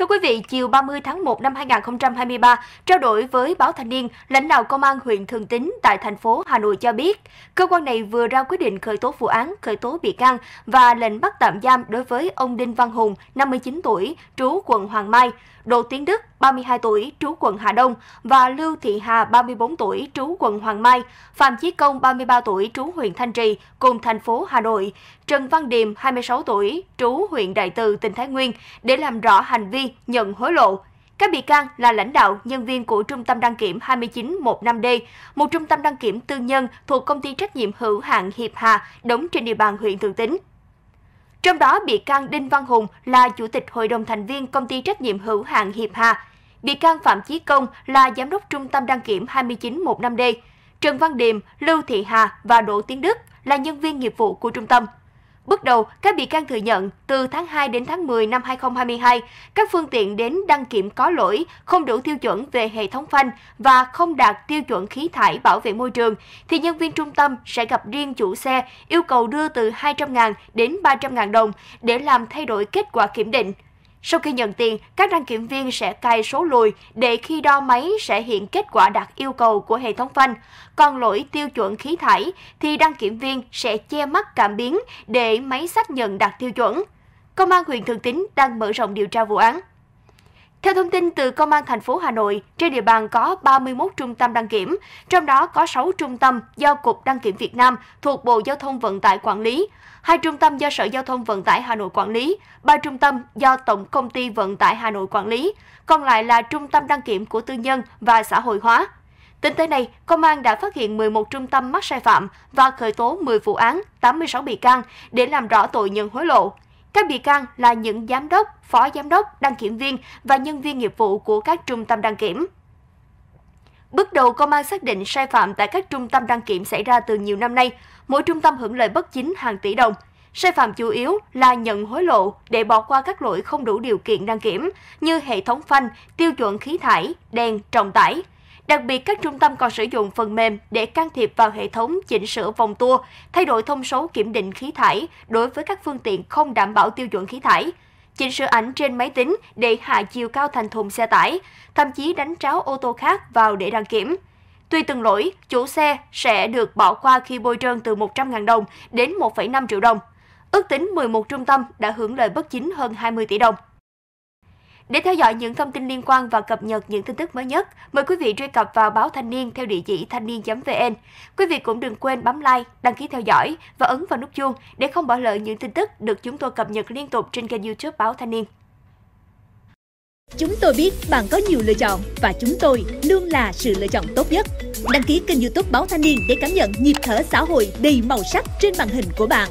Thưa quý vị, chiều 30 tháng 1 năm 2023, trao đổi với báo Thanh niên, lãnh đạo công an huyện Thường Tín tại thành phố Hà Nội cho biết, cơ quan này vừa ra quyết định khởi tố vụ án, khởi tố bị can và lệnh bắt tạm giam đối với ông Đinh Văn Hùng, 59 tuổi, trú quận Hoàng Mai, Đỗ Tiến Đức, 32 tuổi, trú quận Hà Đông và Lưu Thị Hà, 34 tuổi, trú quận Hoàng Mai, Phạm Chí Công, 33 tuổi, trú huyện Thanh Trì, cùng thành phố Hà Nội, Trần Văn Điềm, 26 tuổi, trú huyện Đại Từ, tỉnh Thái Nguyên, để làm rõ hành vi nhận hối lộ. Các bị can là lãnh đạo, nhân viên của Trung tâm đăng kiểm 2915D, một trung tâm đăng kiểm tư nhân thuộc công ty trách nhiệm hữu hạn Hiệp Hà, đóng trên địa bàn huyện Thường Tín. Trong đó, bị can Đinh Văn Hùng là chủ tịch hội đồng thành viên công ty trách nhiệm hữu hạn Hiệp Hà. Bị can Phạm Chí Công là giám đốc trung tâm đăng kiểm 2915D. Trần Văn Điềm, Lưu Thị Hà và Đỗ Tiến Đức là nhân viên nghiệp vụ của trung tâm. Bước đầu, các bị can thừa nhận từ tháng 2 đến tháng 10 năm 2022, các phương tiện đến đăng kiểm có lỗi, không đủ tiêu chuẩn về hệ thống phanh và không đạt tiêu chuẩn khí thải bảo vệ môi trường, thì nhân viên trung tâm sẽ gặp riêng chủ xe yêu cầu đưa từ 200.000 đến 300.000 đồng để làm thay đổi kết quả kiểm định. Sau khi nhận tiền, các đăng kiểm viên sẽ cài số lùi để khi đo máy sẽ hiện kết quả đạt yêu cầu của hệ thống phanh. Còn lỗi tiêu chuẩn khí thải thì đăng kiểm viên sẽ che mắt cảm biến để máy xác nhận đạt tiêu chuẩn. Công an huyện Thường Tín đang mở rộng điều tra vụ án. Theo thông tin từ Công an thành phố Hà Nội, trên địa bàn có 31 trung tâm đăng kiểm, trong đó có 6 trung tâm do Cục Đăng kiểm Việt Nam thuộc Bộ Giao thông Vận tải quản lý, hai trung tâm do Sở Giao thông Vận tải Hà Nội quản lý, ba trung tâm do Tổng công ty Vận tải Hà Nội quản lý, còn lại là trung tâm đăng kiểm của tư nhân và xã hội hóa. Tính tới nay, công an đã phát hiện 11 trung tâm mắc sai phạm và khởi tố 10 vụ án, 86 bị can để làm rõ tội nhận hối lộ. Các bị can là những giám đốc, phó giám đốc, đăng kiểm viên và nhân viên nghiệp vụ của các trung tâm đăng kiểm. Bước đầu, công an xác định sai phạm tại các trung tâm đăng kiểm xảy ra từ nhiều năm nay, mỗi trung tâm hưởng lợi bất chính hàng tỷ đồng. Sai phạm chủ yếu là nhận hối lộ để bỏ qua các lỗi không đủ điều kiện đăng kiểm như hệ thống phanh, tiêu chuẩn khí thải, đèn, trọng tải – Đặc biệt, các trung tâm còn sử dụng phần mềm để can thiệp vào hệ thống chỉnh sửa vòng tua, thay đổi thông số kiểm định khí thải đối với các phương tiện không đảm bảo tiêu chuẩn khí thải chỉnh sửa ảnh trên máy tính để hạ chiều cao thành thùng xe tải, thậm chí đánh tráo ô tô khác vào để đăng kiểm. Tùy từng lỗi, chủ xe sẽ được bỏ qua khi bôi trơn từ 100.000 đồng đến 1,5 triệu đồng. Ước tính 11 trung tâm đã hưởng lợi bất chính hơn 20 tỷ đồng. Để theo dõi những thông tin liên quan và cập nhật những tin tức mới nhất, mời quý vị truy cập vào báo Thanh niên theo địa chỉ thanh niên.vn. Quý vị cũng đừng quên bấm like, đăng ký theo dõi và ấn vào nút chuông để không bỏ lỡ những tin tức được chúng tôi cập nhật liên tục trên kênh YouTube báo Thanh niên. Chúng tôi biết bạn có nhiều lựa chọn và chúng tôi luôn là sự lựa chọn tốt nhất. Đăng ký kênh YouTube báo Thanh niên để cảm nhận nhịp thở xã hội đầy màu sắc trên màn hình của bạn.